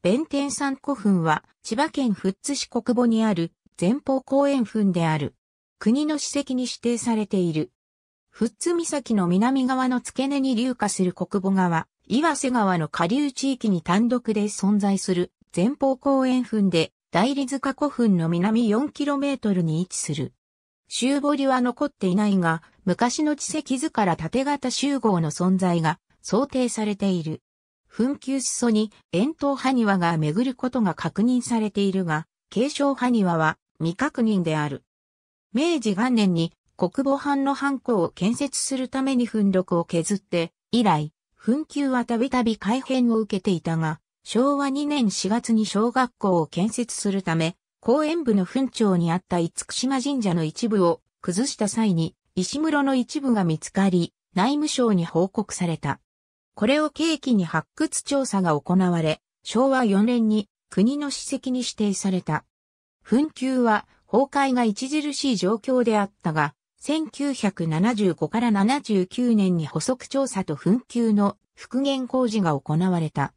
弁天山古墳は、千葉県富津市国母にある前方公園墳である。国の史跡に指定されている。富津岬の南側の付け根に流下する国母川、岩瀬川の下流地域に単独で存在する前方公園墳で、大理塚古墳の南 4km に位置する。周堀は残っていないが、昔の地石図から縦型集合の存在が想定されている。紛糾そに円筒埴輪が巡ることが確認されているが、継承埴輪は未確認である。明治元年に国母藩の藩校を建設するために墳録を削って、以来、紛糾はたびたび改変を受けていたが、昭和2年4月に小学校を建設するため、公園部の墳町にあった厳島神社の一部を崩した際に、石室の一部が見つかり、内務省に報告された。これを契機に発掘調査が行われ、昭和4年に国の史跡に指定された。墳丘は崩壊が著しい状況であったが、1975から79年に補足調査と紛糾の復元工事が行われた。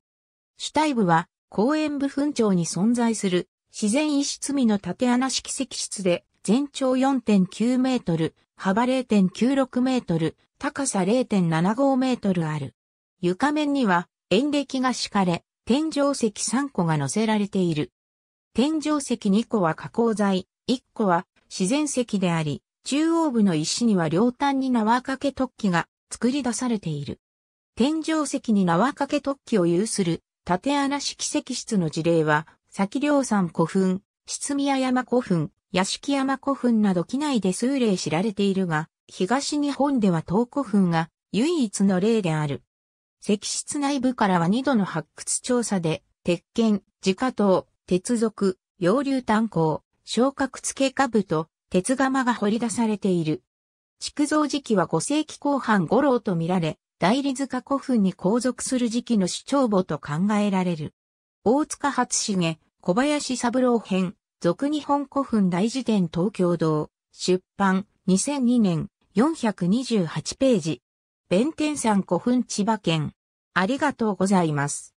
主体部は公園部墳町に存在する自然遺失味の縦穴式石室で全長4.9メートル、幅0.96メートル、高さ0.75メートルある。床面には演暦が敷かれ、天井石3個が載せられている。天井石2個は加工材、1個は自然石であり、中央部の石には両端に縄掛け突起が作り出されている。天井石に縄掛け突起を有する縦穴式石室の事例は、先両山古墳、室宮山古墳、屋敷山古墳など機内で数例知られているが、東日本では東古墳が唯一の例である。石室内部からは2度の発掘調査で、鉄剣、自家刀、鉄属、洋流炭鉱、昇格付け株と、鉄釜が掘り出されている。築造時期は5世紀後半五郎と見られ、大理塚古墳に後続する時期の主張簿と考えられる。大塚初重、小林三郎編、俗日本古墳大辞典東京堂、出版、2002年、428ページ。弁天山古墳千葉県。ありがとうございます。